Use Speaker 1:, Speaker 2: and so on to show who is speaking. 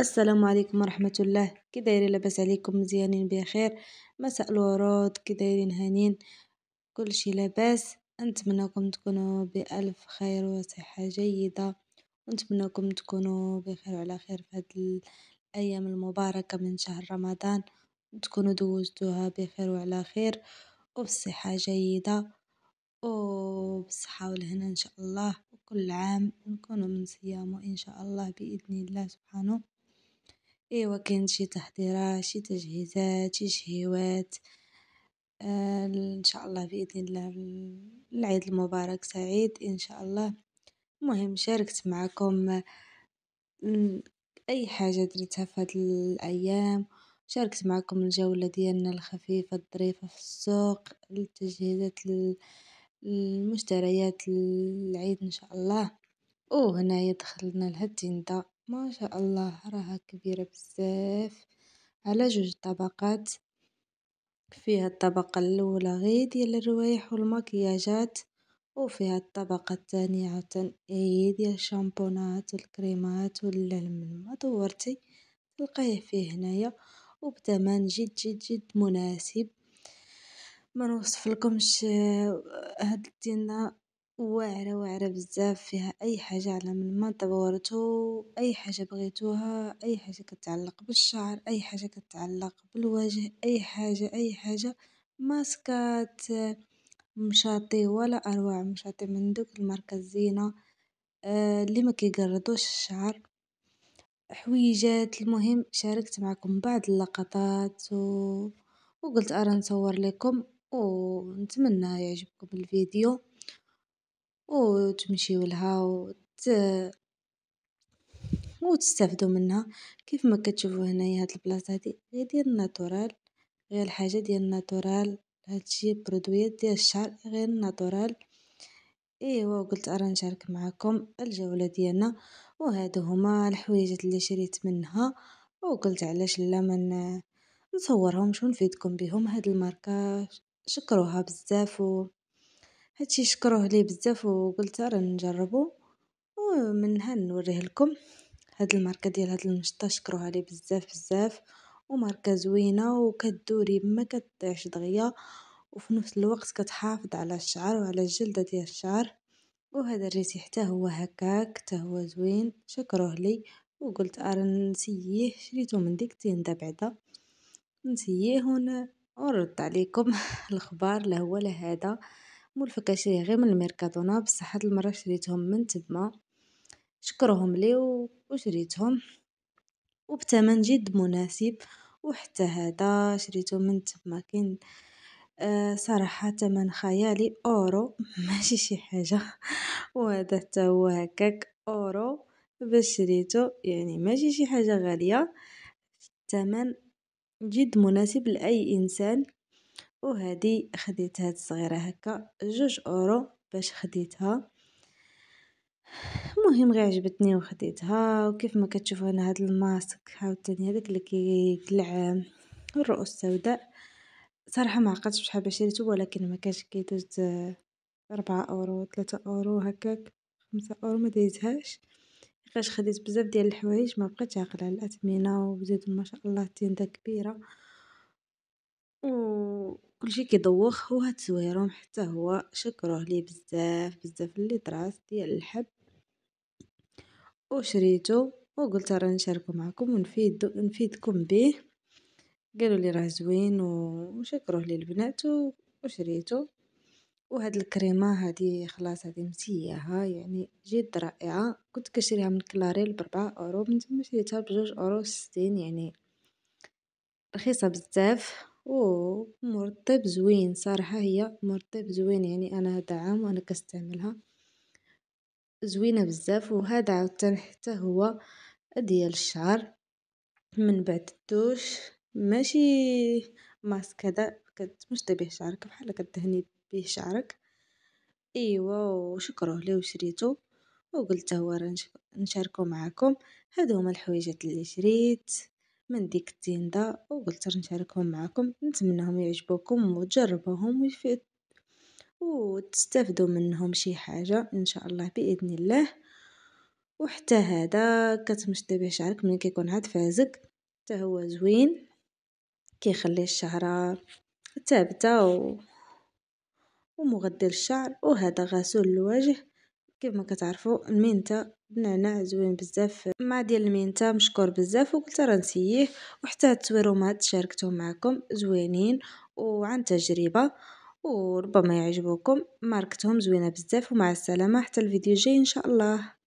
Speaker 1: السلام عليكم ورحمة الله كي دايرين لاباس عليكم مزيانين بخير مساء الورود كي دايرين هانين كلشي لاباس نتمنىكم تكونوا بألف خير وصحة جيدة ونتمنىكم تكونوا بخير وعلى خير في هاد الأيام المباركة من شهر رمضان تكونوا دوزتوها بخير وعلى خير وبصحة جيدة وبالصحة والهنا إن شاء الله وكل عام نكونوا من صيام وإن شاء الله بإذن الله سبحانه ايوا كاين شي تحضيرات شي تجهيزات شي شهيوات آه، ان شاء الله باذن الله العيد المبارك سعيد ان شاء الله المهم شاركت معكم اي حاجه درتها في هاد الايام شاركت معكم الجوله ديالنا الخفيفه الظريفه في السوق التجهيزات المشتريات العيد ان شاء الله وهنا دخلنا لهاد ما شاء الله راها كبيرة بزاف على جوج طبقات فيها الطبقة الأولى غير ديال الروايح والمكياجات وفيها الطبقة الثانية عاوتاني ديال الشامبونات والكريمات ولا ما دورتي تلقايه فيه هنايا وبثمن جد جد جد مناسب ما نوصفلكمش آه، هاد الدينا واعرة واعرة بزاف فيها أي حاجة على من ما دورتو أي حاجة بغيتوها أي حاجة كتعلق بالشعر أي حاجة كتعلق بالوجه أي حاجة أي حاجة ماسكات مشاطي ولا أروع مشاطي من دوك الماركة الزينة اللي آه، ما كيقردوش الشعر حويجات المهم شاركت معكم بعض اللقطات وقلت ارى نصور لكم ونتمنى يعجبكم الفيديو. وتمشيو لها وت وتستافدو منها كيف ما كتشوفوا هنايا هاد البلاصه هادي غير ديال الناتورال غير الحاجه ديال الناتورال هادشي برودويات ديال الشعر غير الناتورال ايوا قلت ارا نشارك معكم الجوله ديالنا وهادو هما الحويجات اللي شريت منها وقلت علاش لا من نصورهم ونفيدكم بهم هاد الماركه شكروها بزاف و هادشي شكروه لي بزاف وقلت راه نجربو ومنها نوريه لكم هاد الماركه ديال هاد المشطه شكروها لي بزاف بزاف وماركه زوينه وكدوري ما كتضيعش دغيا وفي نفس الوقت كتحافظ على الشعر وعلى الجلده ديال الشعر وهذا الريسي حتى هو هكاك حتى هو زوين شكروه لي وقلت ارا نسيه شريته من ديك تيندا بعدا نسييه ورد عليكم الخبار لا هو لا هذا مول فك غير من الميركادونا بصح هاد المره شريتهم من تما شكرهم لي وشريتهم وبثمن جد مناسب وحتى هذا شريته من تما كاين آه، صراحة تمن خيالي اورو ماشي شي حاجة وهذا حتى هو هكاك اورو باش شريته يعني ماشي شي حاجة غالية ثمن جد مناسب لاي انسان وهذه خديت هاد الصغيره هكا جوج اورو باش خديتها المهم غير عجبتني وخديتها وكيف ما كتشوفوا هنا هاد الماسك عاوتاني هذاك اللي كيقلع الرؤوس السوداء صراحه ما عقلتش بشحال باش شريته ولكن ما كانش كيدوز 4 اورو 3 اورو هكاك 5 اورو ما دايزهاش فاش خديت بزاف ديال الحوايج ما بقيتش عاقله على الاثمنه وزيد ما شاء الله تنده كبيره وكل شيء كيدوخ هاد سويرهم حتى هو شكروه لي بزاف بزاف اللي طراس ديال الحب وشريته وقلت راه نشاركو معكم ونفيد نفيدكم به قالوا لي راه زوين وشكروه لي البنات وشريته وهاد الكريمه هادي خلاص هادي مسياها يعني جد رائعه كنت كشريها من كلاريل بربعة اورو من تما شريتها بجوج اورو 60 يعني رخيصه بزاف او مرطب زوين صراحة هي مرطب زوين يعني أنا هذا عام وأنا كنستعملها زوينة بزاف وهذا عاوتاني حتى هو ديال الشعر من بعد الدوش ماشي ماسك هذا كتمشطي به شعرك بحال كدهني به شعرك ايوا وشكرا ليه وشريته وقلت هو راه نشاركو معكم هادو هما الحويجات اللي شريت من ديك التيندا وقلت نشاركهم معكم نتمناهم يعجبوكم وتجربوهم ويفيد وتستافدوا منهم شي حاجة ان شاء الله بإذن الله وحتى هذا كتمشط به شعرك ملي كيكون عاد فازك حتى هو زوين كيخلي الشعرة ثابتة و... ومغدل للشعر وهذا غسول الوجه كيف ما كتعرفوا المينتا نعناع زوين بزاف مع ديال المينتا مشكور بزاف وقلت راه نسييه وحتى التويرومات شاركتهم معكم زوينين وعن تجربه وربما يعجبوكم ماركتهم زوينه بزاف ومع السلامه حتى الفيديو الجاي ان شاء الله